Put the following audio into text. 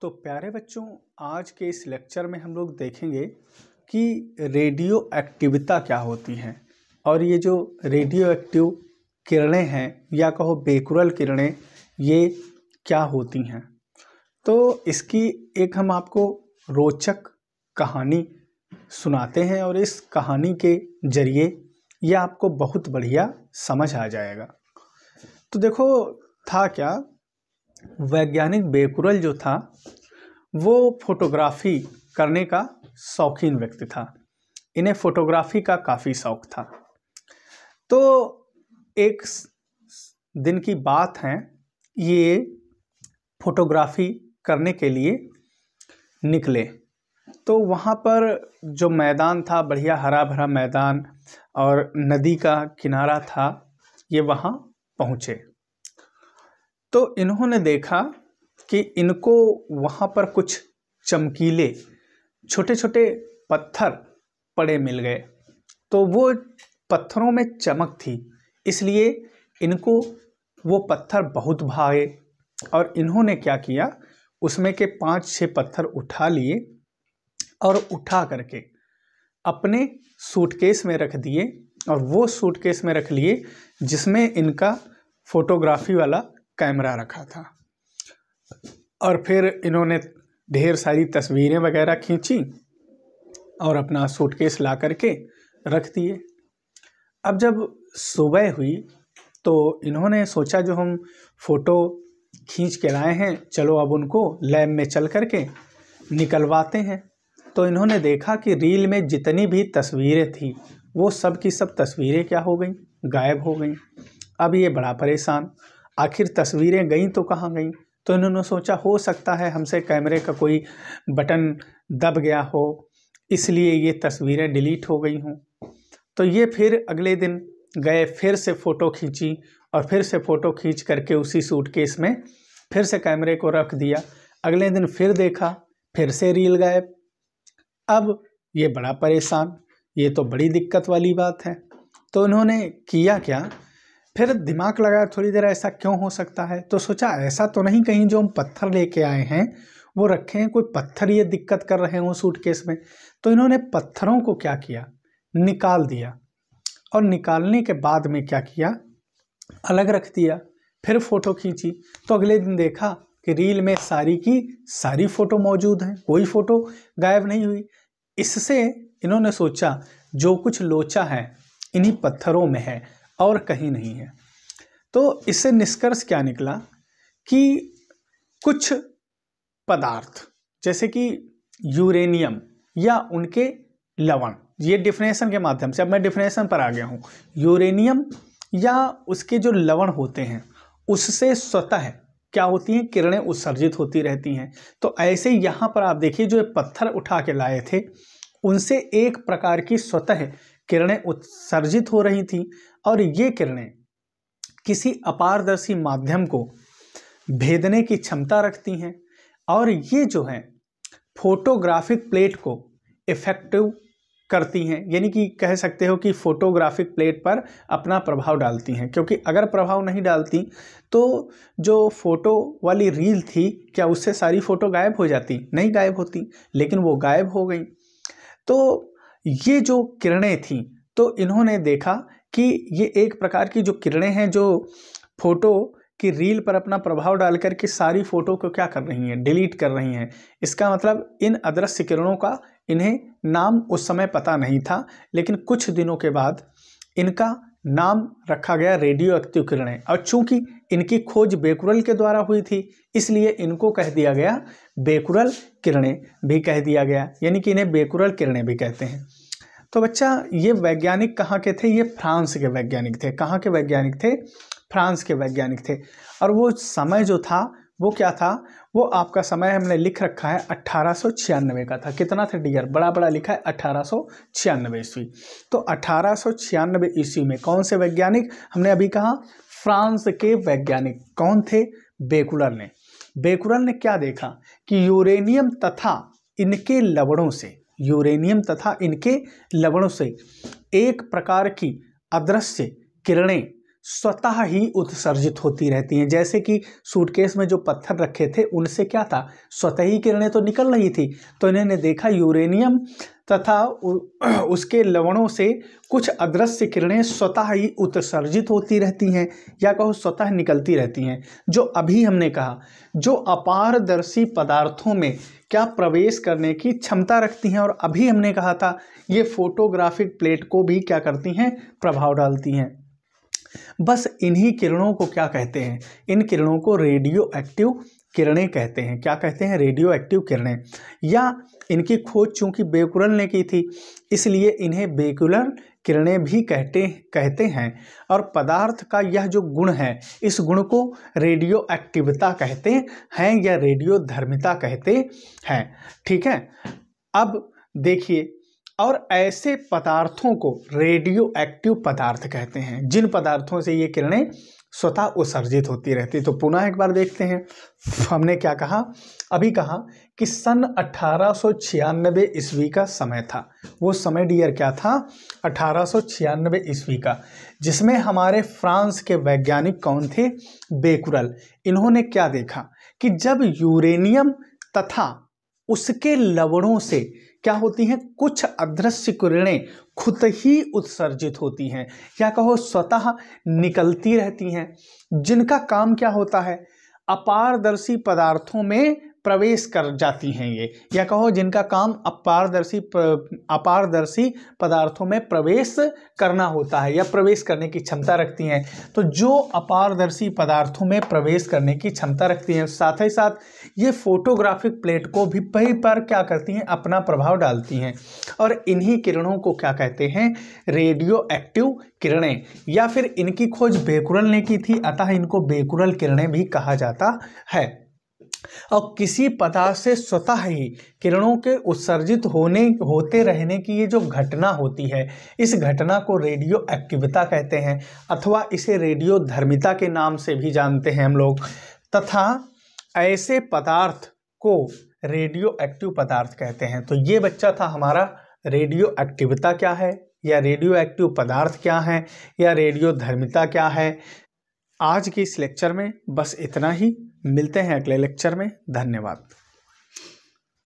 तो प्यारे बच्चों आज के इस लेक्चर में हम लोग देखेंगे कि रेडियो एक्टिविता क्या होती है और ये जो रेडियो एक्टिव किरणें हैं या कहो बेकुरल किरणें ये क्या होती हैं तो इसकी एक हम आपको रोचक कहानी सुनाते हैं और इस कहानी के जरिए यह आपको बहुत बढ़िया समझ आ जाएगा तो देखो था क्या वैज्ञानिक बेकुरल जो था वो फोटोग्राफी करने का शौकीन व्यक्ति था इन्हें फोटोग्राफी का काफ़ी शौक था तो एक दिन की बात है ये फोटोग्राफी करने के लिए निकले तो वहाँ पर जो मैदान था बढ़िया हरा भरा मैदान और नदी का किनारा था ये वहाँ पहुँचे तो इन्होंने देखा कि इनको वहाँ पर कुछ चमकीले छोटे छोटे पत्थर पड़े मिल गए तो वो पत्थरों में चमक थी इसलिए इनको वो पत्थर बहुत भाए और इन्होंने क्या किया उसमें के पांच छह पत्थर उठा लिए और उठा करके अपने सूटकेस में रख दिए और वो सूटकेस में रख लिए जिसमें इनका फोटोग्राफी वाला कैमरा रखा था और फिर इन्होंने ढेर सारी तस्वीरें वगैरह खींची और अपना सूटकेस ला करके रख दिए अब जब सुबह हुई तो इन्होंने सोचा जो हम फ़ोटो खींच के लाए हैं चलो अब उनको लैब में चल करके निकलवाते हैं तो इन्होंने देखा कि रील में जितनी भी तस्वीरें थी वो सब की सब तस्वीरें क्या हो गई गायब हो गई अब ये बड़ा परेशान आखिर तस्वीरें गईं तो कहाँ गईं तो इन्होंने सोचा हो सकता है हमसे कैमरे का कोई बटन दब गया हो इसलिए ये तस्वीरें डिलीट हो गई हों तो ये फिर अगले दिन गए फिर से फ़ोटो खींची और फिर से फ़ोटो खींच करके उसी सूटकेस में फिर से कैमरे को रख दिया अगले दिन फिर देखा फिर से रील गायब अब ये बड़ा परेशान ये तो बड़ी दिक्कत वाली बात है तो उन्होंने किया क्या फिर दिमाग लगाया थोड़ी देर ऐसा क्यों हो सकता है तो सोचा ऐसा तो नहीं कहीं जो हम पत्थर लेके आए हैं वो रखे हैं कोई पत्थर ये दिक्कत कर रहे हों सूटकेस में तो इन्होंने पत्थरों को क्या किया निकाल दिया और निकालने के बाद में क्या किया अलग रख दिया फिर फ़ोटो खींची तो अगले दिन देखा कि रील में सारी की सारी फ़ोटो मौजूद हैं कोई फ़ोटो गायब नहीं हुई इससे इन्होंने सोचा जो कुछ लोचा है इन्हीं पत्थरों में है और कहीं नहीं है तो इससे निष्कर्ष क्या निकला कि कुछ पदार्थ जैसे कि यूरेनियम या उनके लवण ये डिफिनेशन के माध्यम से अब मैं डिफिनेशन पर आ गया हूँ यूरेनियम या उसके जो लवण होते हैं उससे स्वतः क्या होती हैं किरणें उत्सर्जित होती रहती हैं तो ऐसे यहाँ पर आप देखिए जो पत्थर उठा के लाए थे उनसे एक प्रकार की स्वतः किरणें उत्सर्जित हो रही थी और ये किरणें किसी अपारदर्शी माध्यम को भेदने की क्षमता रखती हैं और ये जो हैं फोटोग्राफिक प्लेट को इफ़ेक्टिव करती हैं यानी कि कह सकते हो कि फोटोग्राफिक प्लेट पर अपना प्रभाव डालती हैं क्योंकि अगर प्रभाव नहीं डालती तो जो फ़ोटो वाली रील थी क्या उससे सारी फ़ोटो गायब हो जाती नहीं गायब होती लेकिन वो गायब हो गई तो ये जो किरणें थीं तो इन्होंने देखा कि ये एक प्रकार की जो किरणें हैं जो फ़ोटो की रील पर अपना प्रभाव डाल कर के सारी फ़ोटो को क्या कर रही हैं डिलीट कर रही हैं इसका मतलब इन अदृश्य किरणों का इन्हें नाम उस समय पता नहीं था लेकिन कुछ दिनों के बाद इनका नाम रखा गया रेडियो एक्टिव किरणें और चूंकि इनकी खोज बेकुरल के द्वारा हुई थी इसलिए इनको कह दिया गया बेकुरल किरणें भी कह दिया गया यानी कि इन्हें बेकुरल किरणें भी कहते हैं तो बच्चा ये वैज्ञानिक कहाँ के थे ये फ्रांस के वैज्ञानिक थे कहाँ के वैज्ञानिक थे फ्रांस के वैज्ञानिक थे और वो समय जो था वो क्या था वो आपका समय हमने लिख रखा है अट्ठारह का था कितना था डियर बड़ा बड़ा लिखा है अट्ठारह ईस्वी तो अट्ठारह ईस्वी में कौन से वैज्ञानिक हमने अभी कहा फ्रांस के वैज्ञानिक कौन थे बेकुलर ने बेकुलर ने क्या देखा कि यूरेनियम तथा इनके लवणों से यूरेनियम तथा इनके लवणों से एक प्रकार की अदृश्य किरणें स्वतः ही उत्सर्जित होती रहती हैं जैसे कि सूटकेस में जो पत्थर रखे थे उनसे क्या था स्वतः किरणें तो निकल रही थी तो इन्होंने देखा यूरेनियम तथा उसके लवणों से कुछ अदृश्य किरणें स्वतः ही उत्सर्जित होती रहती हैं या कहो स्वतः निकलती रहती हैं जो अभी हमने कहा जो अपारदर्शी पदार्थों में क्या प्रवेश करने की क्षमता रखती हैं और अभी हमने कहा था ये फोटोग्राफिक प्लेट को भी क्या करती हैं प्रभाव डालती हैं बस इन्हीं किरणों को क्या कहते हैं इन किरणों को रेडियो एक्टिव किरणें कहते हैं क्या कहते हैं रेडियो एक्टिव किरणें या इनकी खोज चूंकि बेकुलर ने की थी इसलिए इन्हें बेकुलर किरणें भी कहते कहते हैं और पदार्थ का यह जो गुण है इस गुण को रेडियो एक्टिवता कहते हैं या रेडियो धर्मिता कहते हैं ठीक है अब देखिए और ऐसे पदार्थों को रेडियो एक्टिव पदार्थ कहते हैं जिन पदार्थों से ये किरणें स्वतः उत्सर्जित होती रहती तो पुनः एक बार देखते हैं हमने क्या कहा अभी कहा कि सन अट्ठारह ईस्वी का समय था वो समय डियर क्या था अट्ठारह ईस्वी का जिसमें हमारे फ्रांस के वैज्ञानिक कौन थे बेकुरल इन्होंने क्या देखा कि जब यूरेनियम तथा उसके लवणों से क्या होती हैं कुछ अदृश्य किरणें खुद ही उत्सर्जित होती हैं क्या कहो स्वतः निकलती रहती हैं जिनका काम क्या होता है अपारदर्शी पदार्थों में प्रवेश कर जाती हैं ये या कहो जिनका काम अपारदर्शी अपारदर्शी पदार्थों में प्रवेश करना होता है या प्रवेश करने की क्षमता रखती हैं तो जो अपारदर्शी पदार्थों में प्रवेश करने की क्षमता रखती हैं साथ ही साथ ये फोटोग्राफिक प्लेट को भी कई पर क्या करती हैं अपना प्रभाव डालती हैं और इन्हीं किरणों को क्या कहते हैं रेडियो एक्टिव किरणें या फिर इनकी खोज बेकुरल ने की थी अतः इनको बेकुरल किरणें भी कहा जाता है और किसी पदार्थ से स्वतः ही किरणों के उत्सर्जित होने होते रहने की ये जो घटना होती है इस घटना को रेडियो एक्टिविता कहते हैं अथवा इसे रेडियो धर्मिता के नाम से भी जानते हैं हम लोग तथा ऐसे पदार्थ को रेडियो एक्टिव पदार्थ कहते हैं तो ये बच्चा था हमारा रेडियो एक्टिविता क्या है या रेडियो एक्टिव पदार्थ क्या है या रेडियो धर्मिता क्या है आज के इस लेक्चर में बस इतना ही मिलते हैं अगले लेक्चर में धन्यवाद